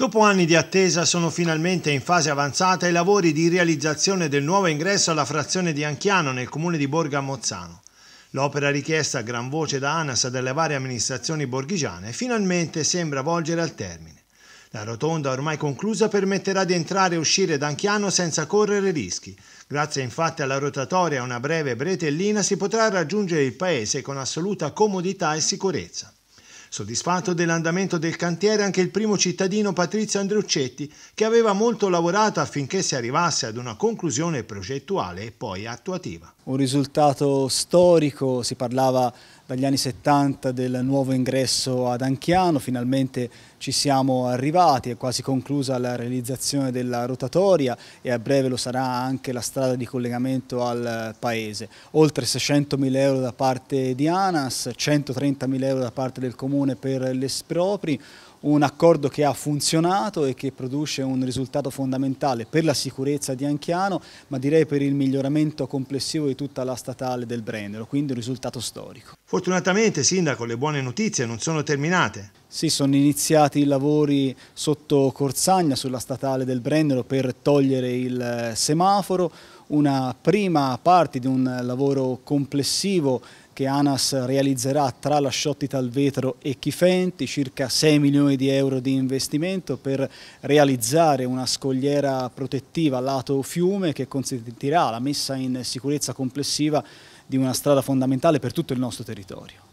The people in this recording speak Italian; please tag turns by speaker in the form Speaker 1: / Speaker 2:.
Speaker 1: Dopo anni di attesa sono finalmente in fase avanzata i lavori di realizzazione del nuovo ingresso alla frazione di Anchiano nel comune di Borga Mozzano. L'opera richiesta a gran voce da ANAS e dalle varie amministrazioni borghigiane finalmente sembra volgere al termine. La rotonda ormai conclusa permetterà di entrare e uscire da Anchiano senza correre rischi. Grazie infatti alla rotatoria e a una breve bretellina si potrà raggiungere il paese con assoluta comodità e sicurezza. Soddisfatto dell'andamento del cantiere anche il primo cittadino Patrizio Andreuccetti, che aveva molto lavorato affinché si arrivasse ad una conclusione progettuale e poi attuativa. Un risultato storico, si parlava dagli
Speaker 2: anni 70 del nuovo ingresso ad Anchiano, finalmente ci siamo arrivati, è quasi conclusa la realizzazione della rotatoria e a breve lo sarà anche la strada di collegamento al paese. Oltre 600 mila euro da parte di ANAS, 130 mila euro da parte del Comune per gli espropri, un accordo che ha funzionato e che produce un risultato fondamentale per la sicurezza di Anchiano, ma direi per il miglioramento complessivo di tutta la statale del Brennero, quindi un risultato storico.
Speaker 1: Fortunatamente, Sindaco, le buone notizie non sono terminate. Sì, sono iniziati i lavori
Speaker 2: sotto Corsagna sulla statale del Brennero per togliere il eh, semaforo, una prima parte di un lavoro complessivo che ANAS realizzerà tra Lasciotti Talvetro e Chifenti, circa 6 milioni di euro di investimento per realizzare una scogliera protettiva lato fiume che consentirà la messa in sicurezza complessiva di una strada fondamentale per tutto il nostro territorio.